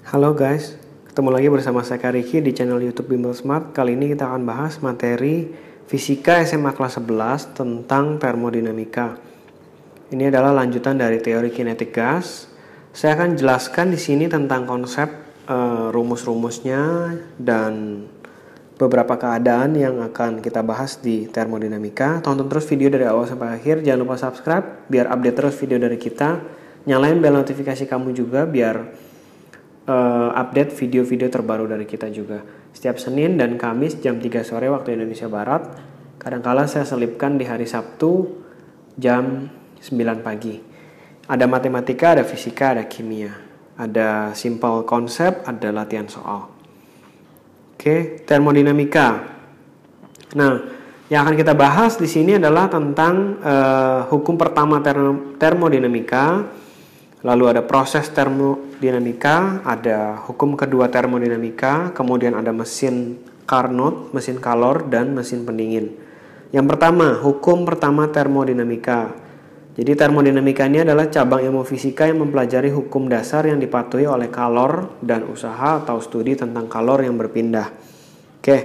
Halo guys, ketemu lagi bersama saya Kariki di channel YouTube Bimbel Smart. Kali ini kita akan bahas materi fisika SMA kelas 11 tentang termodinamika. Ini adalah lanjutan dari teori kinetik gas. Saya akan jelaskan di sini tentang konsep e, rumus-rumusnya dan beberapa keadaan yang akan kita bahas di termodinamika. Tonton terus video dari awal sampai akhir. Jangan lupa subscribe biar update terus video dari kita. Nyalain bel notifikasi kamu juga biar uh, update video-video terbaru dari kita juga. Setiap Senin dan Kamis jam 3 sore waktu Indonesia Barat. Kadangkala saya selipkan di hari Sabtu jam 9 pagi. Ada matematika, ada fisika, ada kimia. Ada simple konsep, ada latihan soal. Oke, termodinamika. Nah, yang akan kita bahas di sini adalah tentang uh, hukum pertama termodinamika Lalu ada proses termodinamika, ada hukum kedua termodinamika, kemudian ada mesin Carnot, mesin kalor, dan mesin pendingin. Yang pertama, hukum pertama termodinamika. Jadi termodinamika ini adalah cabang ilmu fisika yang mempelajari hukum dasar yang dipatuhi oleh kalor dan usaha atau studi tentang kalor yang berpindah. Oke.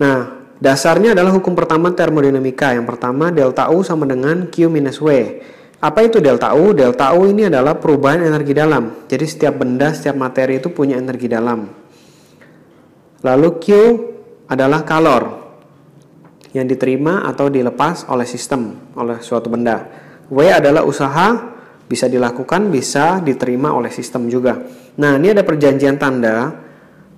Nah, dasarnya adalah hukum pertama termodinamika. Yang pertama delta U sama dengan Q minus W. Apa itu delta U? Delta U ini adalah perubahan energi dalam. Jadi setiap benda, setiap materi itu punya energi dalam. Lalu Q adalah kalor yang diterima atau dilepas oleh sistem, oleh suatu benda. W adalah usaha bisa dilakukan, bisa diterima oleh sistem juga. Nah, ini ada perjanjian tanda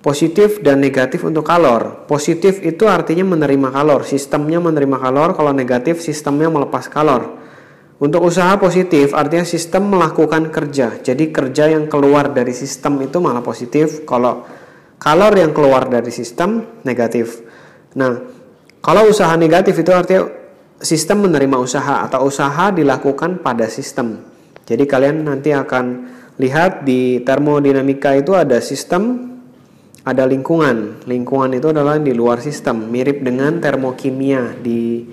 positif dan negatif untuk kalor. Positif itu artinya menerima kalor, sistemnya menerima kalor, kalau negatif sistemnya melepas kalor. Untuk usaha positif artinya sistem melakukan kerja. Jadi kerja yang keluar dari sistem itu malah positif. Kalau kalor yang keluar dari sistem negatif. Nah, kalau usaha negatif itu artinya sistem menerima usaha atau usaha dilakukan pada sistem. Jadi kalian nanti akan lihat di termodinamika itu ada sistem, ada lingkungan. Lingkungan itu adalah di luar sistem, mirip dengan termokimia di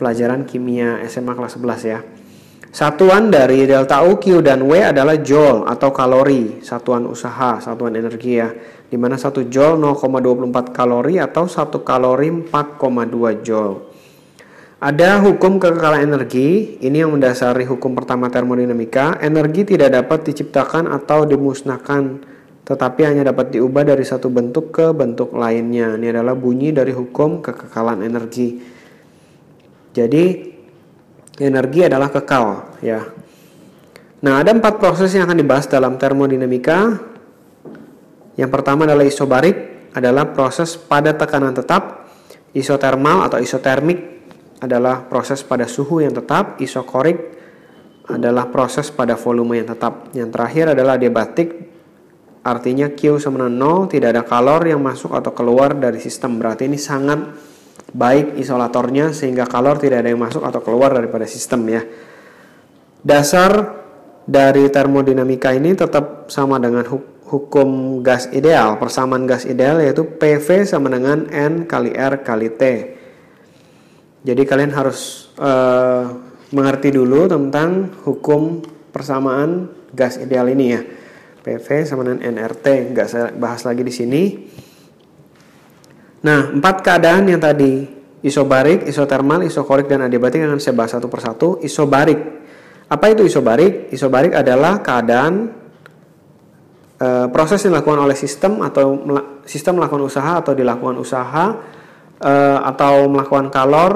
pelajaran kimia SMA kelas 11 ya. Satuan dari delta U, Q, dan W adalah joule atau kalori, satuan usaha, satuan energi ya. Di mana 1 joule 0,24 kalori atau 1 kalori 4,2 joule. Ada hukum kekekalan energi, ini yang mendasari hukum pertama termodinamika. Energi tidak dapat diciptakan atau dimusnahkan, tetapi hanya dapat diubah dari satu bentuk ke bentuk lainnya. Ini adalah bunyi dari hukum kekekalan energi. Jadi energi adalah kekal ya. Nah, ada empat proses yang akan dibahas dalam termodinamika. Yang pertama adalah isobarik, adalah proses pada tekanan tetap. Isotermal atau isotermik adalah proses pada suhu yang tetap. Isokorik adalah proses pada volume yang tetap. Yang terakhir adalah adiabatik, artinya Q sama 0, tidak ada kalor yang masuk atau keluar dari sistem. Berarti ini sangat baik isolatornya sehingga kalor tidak ada yang masuk atau keluar daripada sistem ya. Dasar dari termodinamika ini tetap sama dengan hukum gas ideal, persamaan gas ideal yaitu PV sama dengan N kali R kali T. Jadi kalian harus uh, mengerti dulu tentang hukum persamaan gas ideal ini ya. PV sama dengan NRT, nggak saya bahas lagi di sini. Nah, empat keadaan yang tadi isobarik, isotermal, isokorik dan adiabatik akan saya bahas satu persatu. Isobarik. Apa itu isobarik? Isobarik adalah keadaan e, proses yang dilakukan oleh sistem atau sistem melakukan usaha atau dilakukan usaha e, atau melakukan kalor,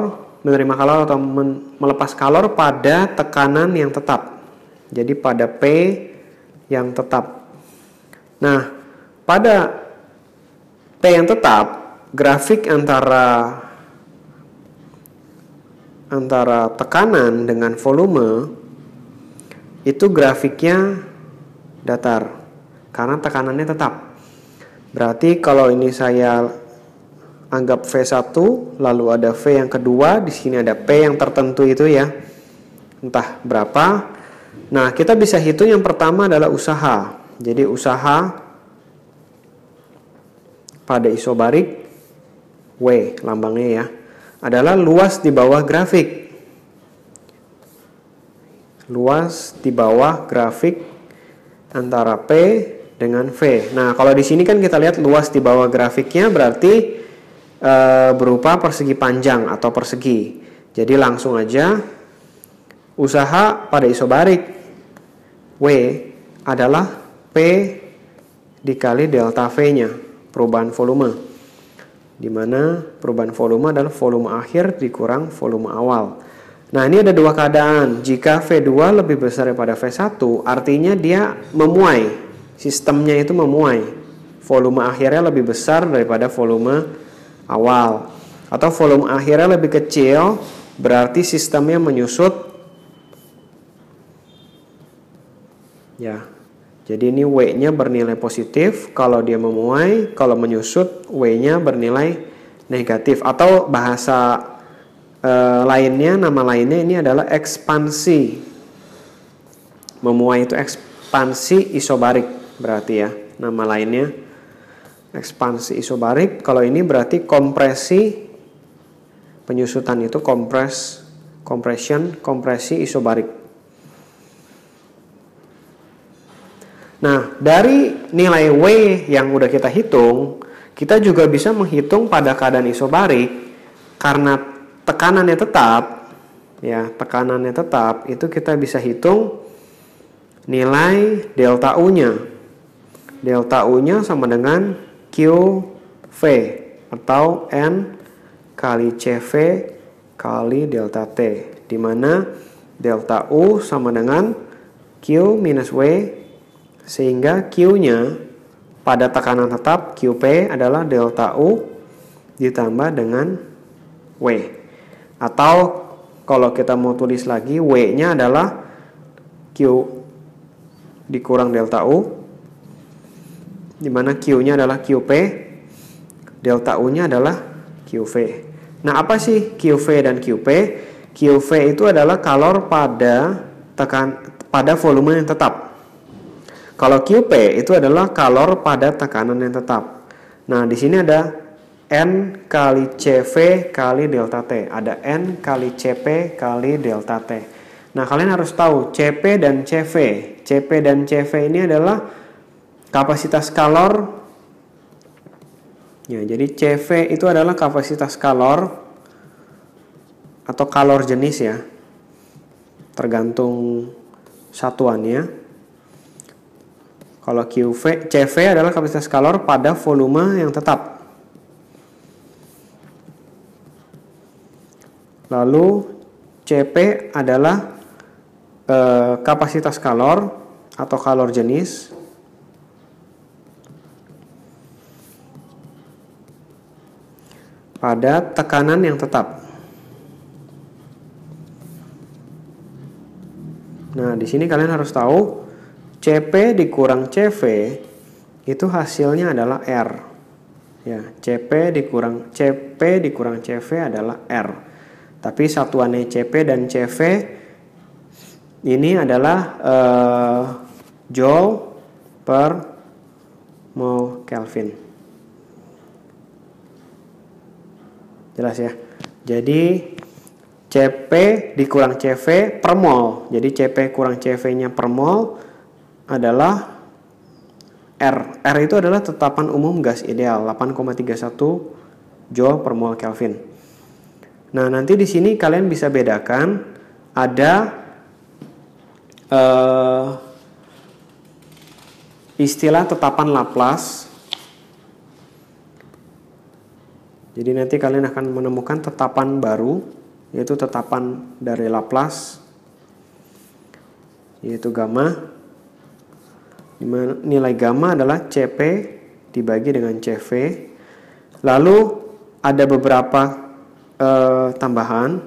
menerima kalor atau men, melepas kalor pada tekanan yang tetap. Jadi pada P yang tetap. Nah, pada P yang tetap grafik antara antara tekanan dengan volume itu grafiknya datar karena tekanannya tetap. Berarti kalau ini saya anggap V1 lalu ada V yang kedua, di sini ada P yang tertentu itu ya. Entah berapa. Nah, kita bisa hitung yang pertama adalah usaha. Jadi usaha pada isobarik W lambangnya ya adalah luas di bawah grafik luas di bawah grafik antara P dengan V. Nah kalau di sini kan kita lihat luas di bawah grafiknya berarti e, berupa persegi panjang atau persegi. Jadi langsung aja usaha pada isobarik W adalah P dikali delta V-nya perubahan volume di mana perubahan volume adalah volume akhir dikurang volume awal. Nah, ini ada dua keadaan. Jika V2 lebih besar daripada V1, artinya dia memuai. Sistemnya itu memuai. Volume akhirnya lebih besar daripada volume awal. Atau volume akhirnya lebih kecil, berarti sistemnya menyusut. Ya, jadi ini W-nya bernilai positif kalau dia memuai, kalau menyusut W-nya bernilai negatif atau bahasa e, lainnya nama lainnya ini adalah ekspansi. Memuai itu ekspansi isobarik berarti ya. Nama lainnya ekspansi isobarik. Kalau ini berarti kompresi penyusutan itu kompres compression, kompresi isobarik. Nah, dari nilai W yang udah kita hitung, kita juga bisa menghitung pada keadaan isobarik karena tekanannya tetap ya, tekanannya tetap itu kita bisa hitung nilai delta U-nya. Delta U-nya sama dengan q v atau N kali CV kali delta T di mana delta U sama dengan Q minus W sehingga Q-nya pada tekanan tetap QP adalah delta U ditambah dengan W. Atau kalau kita mau tulis lagi W-nya adalah Q dikurang delta U di mana Q-nya adalah QP, delta U-nya adalah QV. Nah, apa sih QV dan QP? QV itu adalah kalor pada tekan pada volume yang tetap. Kalau QP itu adalah kalor pada tekanan yang tetap. Nah, di sini ada N kali CV kali delta T. Ada N kali CP kali delta T. Nah, kalian harus tahu CP dan CV. CP dan CV ini adalah kapasitas kalor. Ya, jadi CV itu adalah kapasitas kalor atau kalor jenis ya. Tergantung satuannya. Kalau QV, CV adalah kapasitas kalor pada volume yang tetap. Lalu CP adalah e, kapasitas kalor atau kalor jenis. pada tekanan yang tetap. Nah, di sini kalian harus tahu CP dikurang CV itu hasilnya adalah R. Ya, CP dikurang CP dikurang CV adalah R. Tapi satuannya CP dan CV ini adalah uh, joule per mol Kelvin. Jelas ya. Jadi CP dikurang CV per mol. Jadi CP kurang CV-nya per mol adalah R. R itu adalah tetapan umum gas ideal 8,31 joule per mol Kelvin. Nah, nanti di sini kalian bisa bedakan ada uh, istilah tetapan Laplace. Jadi nanti kalian akan menemukan tetapan baru yaitu tetapan dari Laplace yaitu gamma nilai gamma adalah CP dibagi dengan CV. Lalu ada beberapa eh, tambahan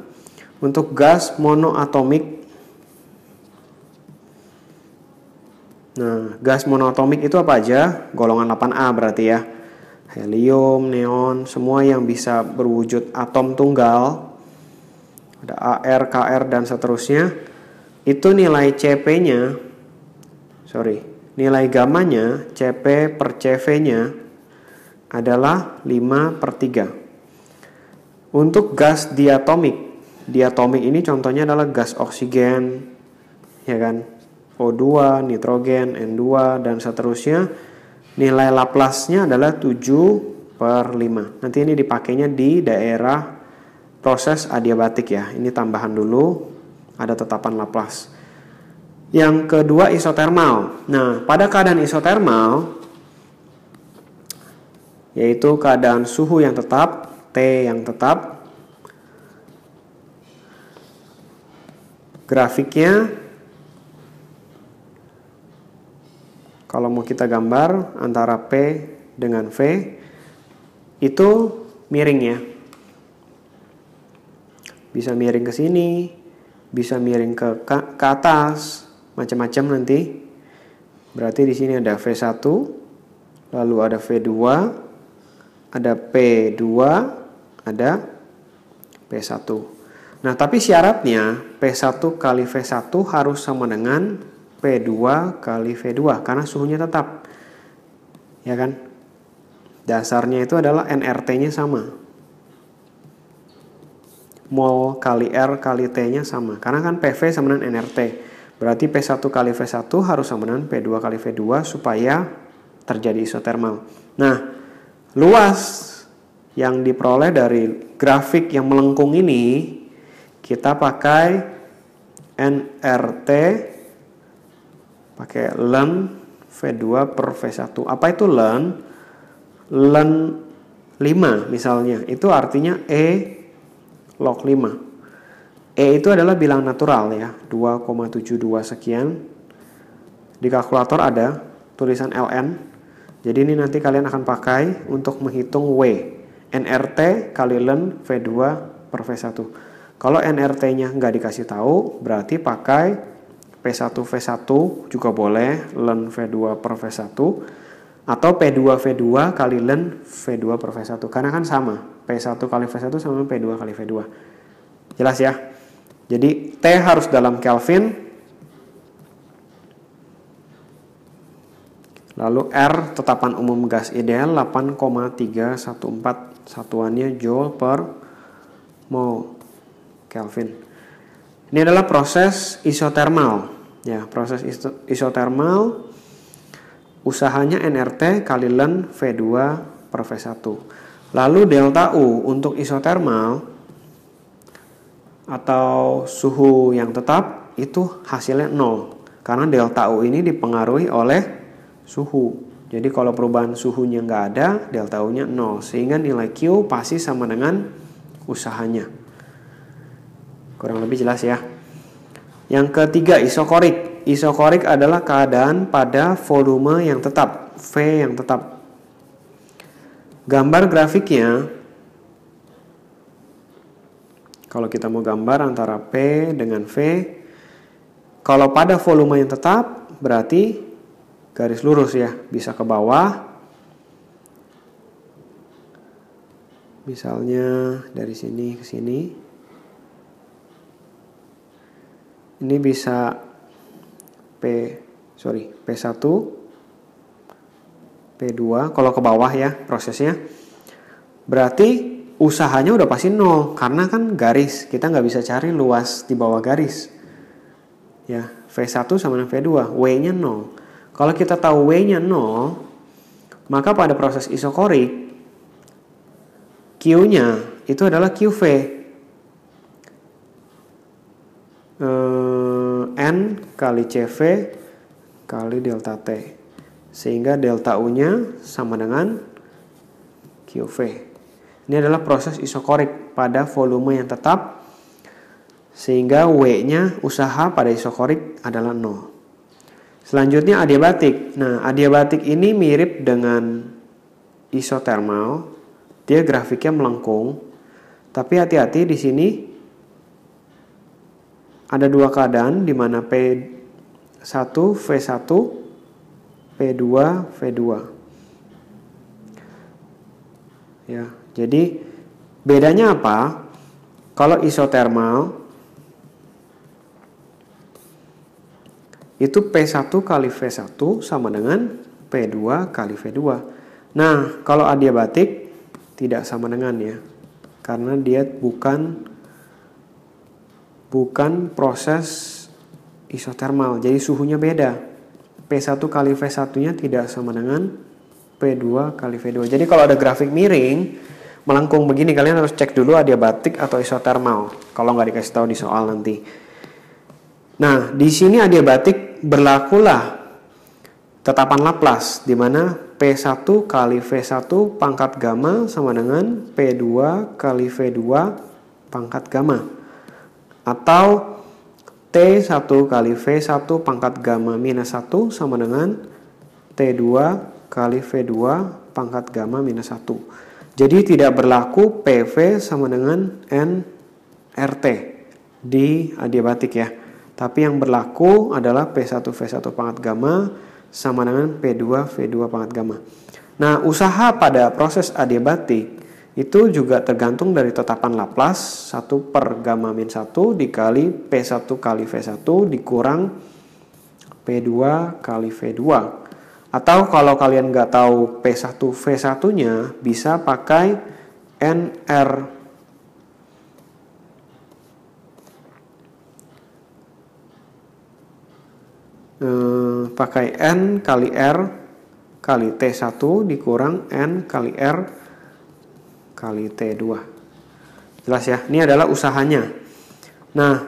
untuk gas monoatomik. Nah, gas monoatomik itu apa aja? Golongan 8A berarti ya. Helium, neon, semua yang bisa berwujud atom tunggal. Ada AR, KR dan seterusnya. Itu nilai CP-nya. Sorry, nilai gamanya CP per CV-nya adalah 5 per 3. Untuk gas diatomik, diatomik ini contohnya adalah gas oksigen, ya kan? O2, nitrogen, N2, dan seterusnya. Nilai Laplace-nya adalah 7 per 5. Nanti ini dipakainya di daerah proses adiabatik ya. Ini tambahan dulu, ada tetapan Laplace. Yang kedua isotermal. Nah, pada keadaan isotermal yaitu keadaan suhu yang tetap, T yang tetap. Grafiknya kalau mau kita gambar antara P dengan V itu miring ya. Bisa miring ke sini, bisa miring ke, ke atas, macam-macam nanti. Berarti di sini ada V1, lalu ada V2, ada P2, ada P1. Nah, tapi syaratnya P1 kali V1 harus sama dengan P2 kali V2 karena suhunya tetap. Ya kan? Dasarnya itu adalah NRT-nya sama. Mol kali R kali T-nya sama. Karena kan PV sama dengan NRT. Berarti P1 kali V1 harus sama dengan P2 kali V2 supaya terjadi isotermal. Nah, luas yang diperoleh dari grafik yang melengkung ini kita pakai NRT pakai ln V2 per V1. Apa itu ln? Ln 5 misalnya. Itu artinya E log 5. E itu adalah bilang natural ya, 2,72 sekian. Di kalkulator ada tulisan LN. Jadi ini nanti kalian akan pakai untuk menghitung W. NRT kali len V2 per V1. Kalau NRT-nya nggak dikasih tahu, berarti pakai P1 V1 juga boleh, len V2 per V1 atau P2 V2 kali len V2 per V1 karena kan sama P1 kali V1 sama P2 kali V2 jelas ya jadi T harus dalam Kelvin. Lalu R tetapan umum gas ideal 8,314 satuannya joule per mol Kelvin. Ini adalah proses isotermal. Ya, proses isotermal usahanya NRT kali len V2 per V1. Lalu delta U untuk isotermal atau suhu yang tetap itu hasilnya nol karena delta U ini dipengaruhi oleh suhu. Jadi kalau perubahan suhunya nggak ada, delta U-nya nol sehingga nilai Q pasti sama dengan usahanya. Kurang lebih jelas ya. Yang ketiga isokorik. Isokorik adalah keadaan pada volume yang tetap, V yang tetap. Gambar grafiknya kalau kita mau gambar antara P dengan V, kalau pada volume yang tetap berarti garis lurus ya, bisa ke bawah. Misalnya dari sini ke sini. Ini bisa P sorry, P1 P2 kalau ke bawah ya prosesnya. Berarti usahanya udah pasti nol karena kan garis kita nggak bisa cari luas di bawah garis ya V1 sama V2 W nya nol kalau kita tahu W nya nol maka pada proses isokorik Q nya itu adalah QV eh, N kali CV kali delta T sehingga delta U nya sama dengan QV ini adalah proses isokorik pada volume yang tetap sehingga W-nya usaha pada isokorik adalah 0. Selanjutnya adiabatik. Nah, adiabatik ini mirip dengan isotermal. Dia grafiknya melengkung. Tapi hati-hati di sini ada dua keadaan di mana P1, V1, P2, V2. Ya, jadi bedanya apa? Kalau isotermal itu P1 kali V1 sama dengan P2 kali V2. Nah, kalau adiabatik tidak sama dengan ya. Karena dia bukan bukan proses isotermal. Jadi suhunya beda. P1 kali V1-nya tidak sama dengan P2 kali V2. Jadi kalau ada grafik miring, melengkung begini kalian harus cek dulu ada batik atau isotermal kalau nggak dikasih tahu di soal nanti nah di sini ada batik berlakulah tetapan Laplace di mana P1 kali V1 pangkat gamma sama dengan P2 kali V2 pangkat gamma atau T1 kali V1 pangkat gamma minus 1 sama dengan T2 kali V2 pangkat gamma minus 1. Jadi tidak berlaku PV sama dengan NRT di adiabatik ya. Tapi yang berlaku adalah P1 V1 pangkat gamma sama dengan P2 V2 pangkat gamma. Nah, usaha pada proses adiabatik itu juga tergantung dari tetapan Laplace 1 per gamma min 1 dikali P1 kali V1 dikurang P2 kali V2 atau kalau kalian nggak tahu P1 V1-nya bisa pakai NR Hmm, eh, pakai N kali R kali T1 dikurang N kali R kali T2 jelas ya ini adalah usahanya nah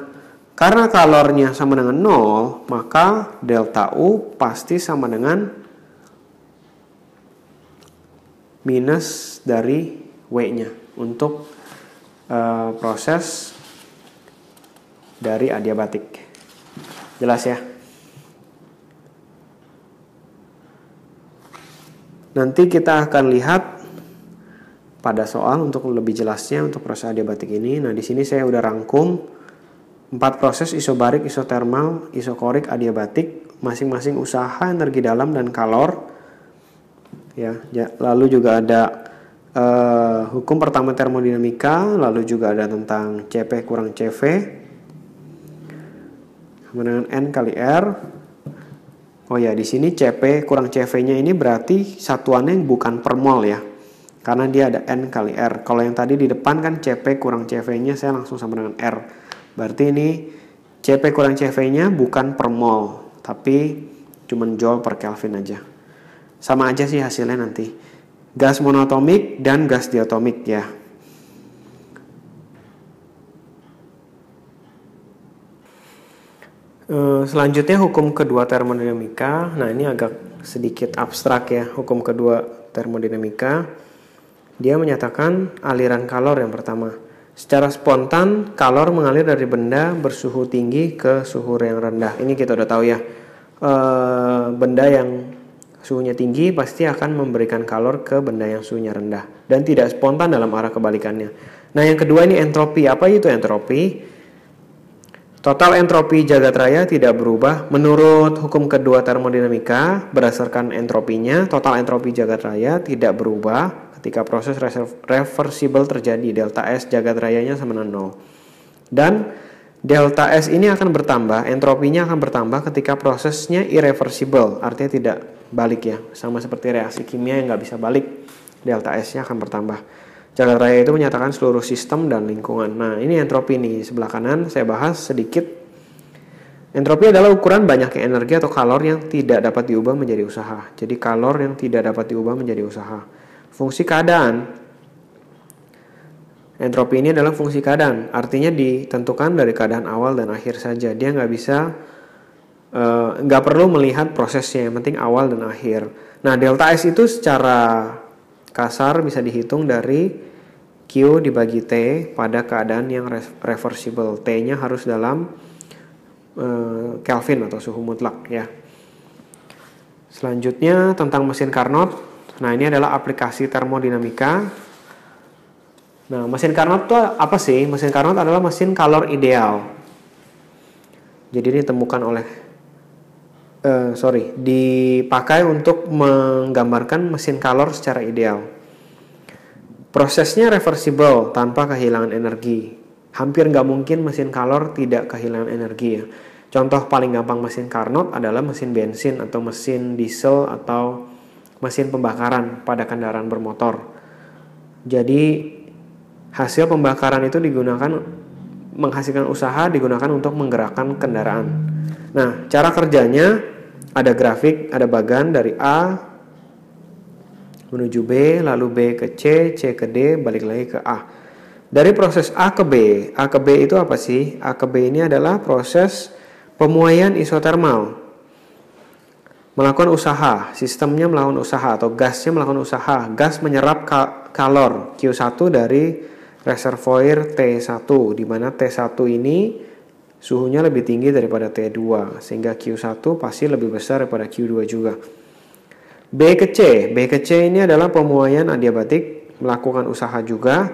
karena kalornya sama dengan 0, maka delta U pasti sama dengan minus dari W-nya untuk uh, proses dari adiabatik. Jelas ya? Nanti kita akan lihat pada soal untuk lebih jelasnya untuk proses adiabatik ini. Nah, di sini saya udah rangkum empat proses isobarik, isotermal, isokorik, adiabatik, masing-masing usaha energi dalam dan kalor ya. ya lalu juga ada uh, hukum pertama termodinamika, lalu juga ada tentang CP kurang CV, sama dengan N kali R. Oh ya, di sini CP kurang CV-nya ini berarti satuannya bukan per mol ya, karena dia ada N kali R. Kalau yang tadi di depan kan CP kurang CV-nya saya langsung sama dengan R. Berarti ini CP kurang CV-nya bukan per mol, tapi cuman joule per Kelvin aja. Sama aja sih hasilnya nanti. Gas monatomik dan gas diatomik ya. Eh, selanjutnya hukum kedua termodinamika. Nah ini agak sedikit abstrak ya hukum kedua termodinamika. Dia menyatakan aliran kalor yang pertama. Secara spontan, kalor mengalir dari benda bersuhu tinggi ke suhu yang rendah. Ini kita udah tahu ya. Eh, benda yang suhunya tinggi pasti akan memberikan kalor ke benda yang suhunya rendah dan tidak spontan dalam arah kebalikannya. Nah, yang kedua ini entropi. Apa itu entropi? Total entropi jagat raya tidak berubah menurut hukum kedua termodinamika berdasarkan entropinya. Total entropi jagat raya tidak berubah ketika proses reversible terjadi delta S jagat rayanya sama dengan 0. Dan delta S ini akan bertambah, entropinya akan bertambah ketika prosesnya irreversible, artinya tidak balik ya, sama seperti reaksi kimia yang nggak bisa balik, delta S-nya akan bertambah. Jagat raya itu menyatakan seluruh sistem dan lingkungan. Nah, ini entropi nih, sebelah kanan saya bahas sedikit. Entropi adalah ukuran banyaknya energi atau kalor yang tidak dapat diubah menjadi usaha. Jadi kalor yang tidak dapat diubah menjadi usaha. Fungsi keadaan Entropi ini adalah fungsi keadaan, artinya ditentukan dari keadaan awal dan akhir saja. Dia nggak bisa, eh, nggak uh, perlu melihat prosesnya, yang penting awal dan akhir. Nah, delta S itu secara kasar bisa dihitung dari Q dibagi T pada keadaan yang reversible. T-nya harus dalam uh, Kelvin atau suhu mutlak ya. Selanjutnya tentang mesin Carnot. Nah, ini adalah aplikasi termodinamika Nah, mesin Carnot itu apa sih? Mesin Carnot adalah mesin kalor ideal. Jadi ini ditemukan oleh uh, sorry, dipakai untuk menggambarkan mesin kalor secara ideal. Prosesnya reversible tanpa kehilangan energi. Hampir nggak mungkin mesin kalor tidak kehilangan energi ya. Contoh paling gampang mesin Carnot adalah mesin bensin atau mesin diesel atau mesin pembakaran pada kendaraan bermotor. Jadi Hasil pembakaran itu digunakan menghasilkan usaha digunakan untuk menggerakkan kendaraan. Nah, cara kerjanya ada grafik, ada bagan dari A menuju B, lalu B ke C, C ke D, balik lagi ke A. Dari proses A ke B, A ke B itu apa sih? A ke B ini adalah proses pemuaian isotermal. Melakukan usaha, sistemnya melakukan usaha atau gasnya melakukan usaha. Gas menyerap kalor Q1 dari reservoir T1 di mana T1 ini suhunya lebih tinggi daripada T2 sehingga Q1 pasti lebih besar daripada Q2 juga. B ke C, B ke C ini adalah pemuaian adiabatik melakukan usaha juga.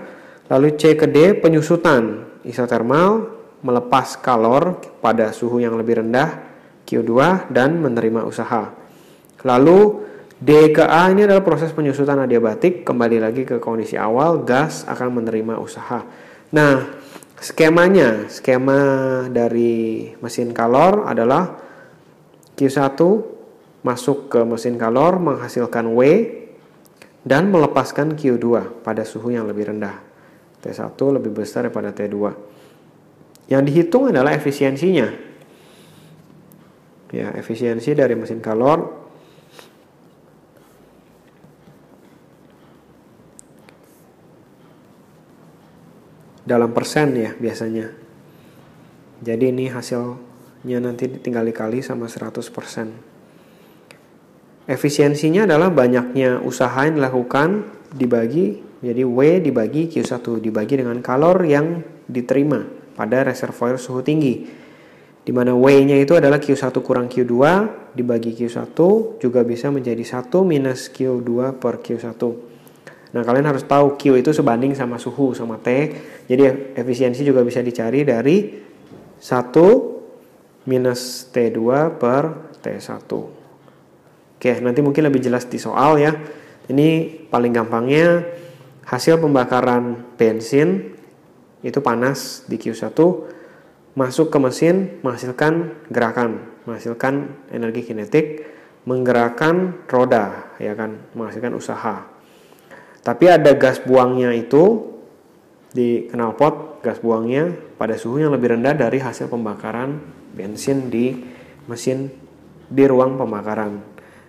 Lalu C ke D penyusutan isotermal melepas kalor pada suhu yang lebih rendah Q2 dan menerima usaha. Lalu DKA ini adalah proses penyusutan adiabatik kembali lagi ke kondisi awal gas akan menerima usaha. Nah, skemanya, skema dari mesin kalor adalah Q1 masuk ke mesin kalor menghasilkan W dan melepaskan Q2 pada suhu yang lebih rendah. T1 lebih besar daripada T2. Yang dihitung adalah efisiensinya. Ya, efisiensi dari mesin kalor dalam persen ya biasanya. Jadi ini hasilnya nanti tinggal dikali sama 100%. Efisiensinya adalah banyaknya usaha yang dilakukan dibagi jadi W dibagi Q1 dibagi dengan kalor yang diterima pada reservoir suhu tinggi di mana W-nya itu adalah Q1 kurang Q2 dibagi Q1 juga bisa menjadi 1 minus Q2 per Q1. Nah, kalian harus tahu Q itu sebanding sama suhu sama T. Jadi efisiensi juga bisa dicari dari 1 minus T2 per T1. Oke, nanti mungkin lebih jelas di soal ya. Ini paling gampangnya hasil pembakaran bensin itu panas di Q1 masuk ke mesin menghasilkan gerakan, menghasilkan energi kinetik, menggerakkan roda ya kan, menghasilkan usaha. Tapi ada gas buangnya itu di knalpot, gas buangnya pada suhu yang lebih rendah dari hasil pembakaran bensin di mesin di ruang pembakaran.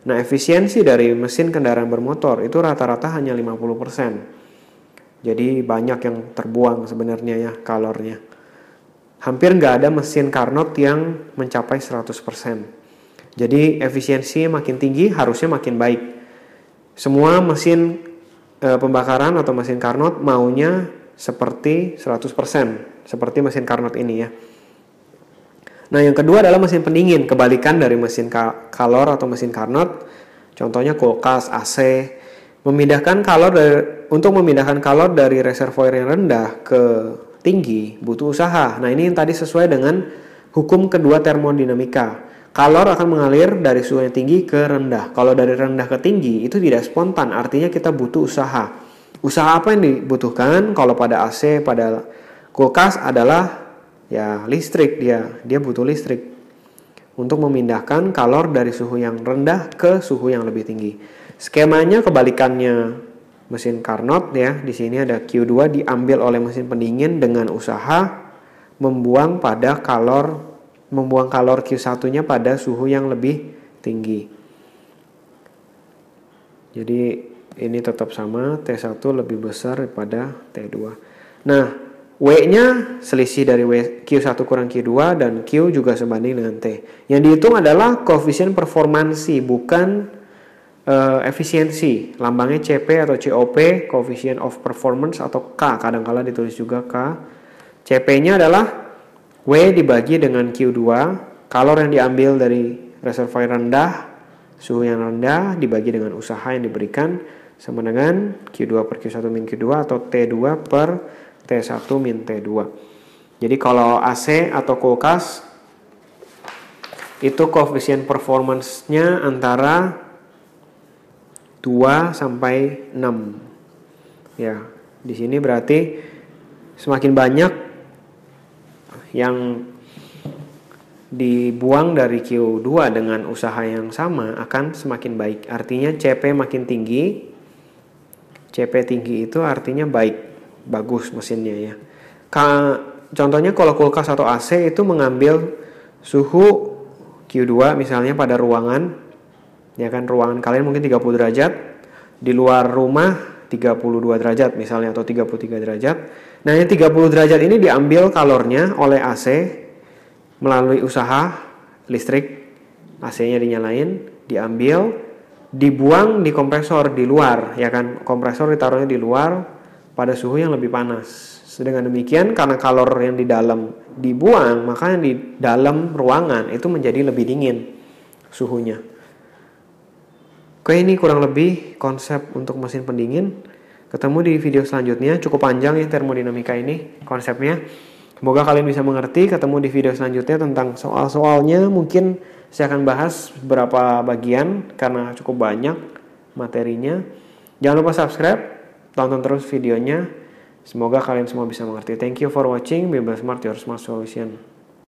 Nah, efisiensi dari mesin kendaraan bermotor itu rata-rata hanya 50%. Jadi banyak yang terbuang sebenarnya ya kalornya. Hampir nggak ada mesin Carnot yang mencapai 100%. Jadi efisiensi makin tinggi harusnya makin baik. Semua mesin e, pembakaran atau mesin Carnot maunya seperti 100% seperti mesin Carnot ini ya. Nah, yang kedua adalah mesin pendingin, kebalikan dari mesin kalor atau mesin Carnot. Contohnya kulkas, AC, memindahkan kalor dari, untuk memindahkan kalor dari reservoir yang rendah ke tinggi butuh usaha. Nah, ini yang tadi sesuai dengan hukum kedua termodinamika. Kalor akan mengalir dari suhu yang tinggi ke rendah. Kalau dari rendah ke tinggi itu tidak spontan, artinya kita butuh usaha. Usaha apa yang dibutuhkan? Kalau pada AC, pada kulkas adalah ya listrik dia, dia butuh listrik untuk memindahkan kalor dari suhu yang rendah ke suhu yang lebih tinggi. Skemanya kebalikannya mesin Carnot ya. Di sini ada Q2 diambil oleh mesin pendingin dengan usaha membuang pada kalor membuang kalor Q1-nya pada suhu yang lebih tinggi. Jadi ini tetap sama T1 lebih besar daripada T2. Nah, W-nya selisih dari w, Q1 kurang Q2 dan Q juga sebanding dengan T. Yang dihitung adalah koefisien performansi bukan uh, efisiensi. Lambangnya CP atau COP, koefisien of performance atau K, kadangkala -kadang ditulis juga K. CP-nya adalah W dibagi dengan Q2, kalor yang diambil dari reservoir rendah, suhu yang rendah dibagi dengan usaha yang diberikan sama dengan Q2 per Q1 min Q2 atau T2 per T1 min T2. Jadi kalau AC atau kulkas itu koefisien performance-nya antara 2 sampai 6. Ya, di sini berarti semakin banyak yang dibuang dari Q2 dengan usaha yang sama akan semakin baik. Artinya CP makin tinggi. CP tinggi itu artinya baik, bagus mesinnya ya. Ka, contohnya kalau kulkas atau AC itu mengambil suhu Q2 misalnya pada ruangan ya kan ruangan kalian mungkin 30 derajat, di luar rumah 32 derajat misalnya atau 33 derajat Nah, yang 30 derajat ini diambil kalornya oleh AC melalui usaha listrik. AC-nya dinyalain, diambil, dibuang di kompresor di luar, ya kan? Kompresor ditaruhnya di luar pada suhu yang lebih panas. Sedangkan demikian karena kalor yang di dalam dibuang, maka yang di dalam ruangan itu menjadi lebih dingin suhunya. Oke, ini kurang lebih konsep untuk mesin pendingin. Ketemu di video selanjutnya. Cukup panjang ya termodinamika ini konsepnya. Semoga kalian bisa mengerti. Ketemu di video selanjutnya tentang soal-soalnya. Mungkin saya akan bahas beberapa bagian karena cukup banyak materinya. Jangan lupa subscribe, tonton terus videonya. Semoga kalian semua bisa mengerti. Thank you for watching. Bebas Smart Your Smart Solution.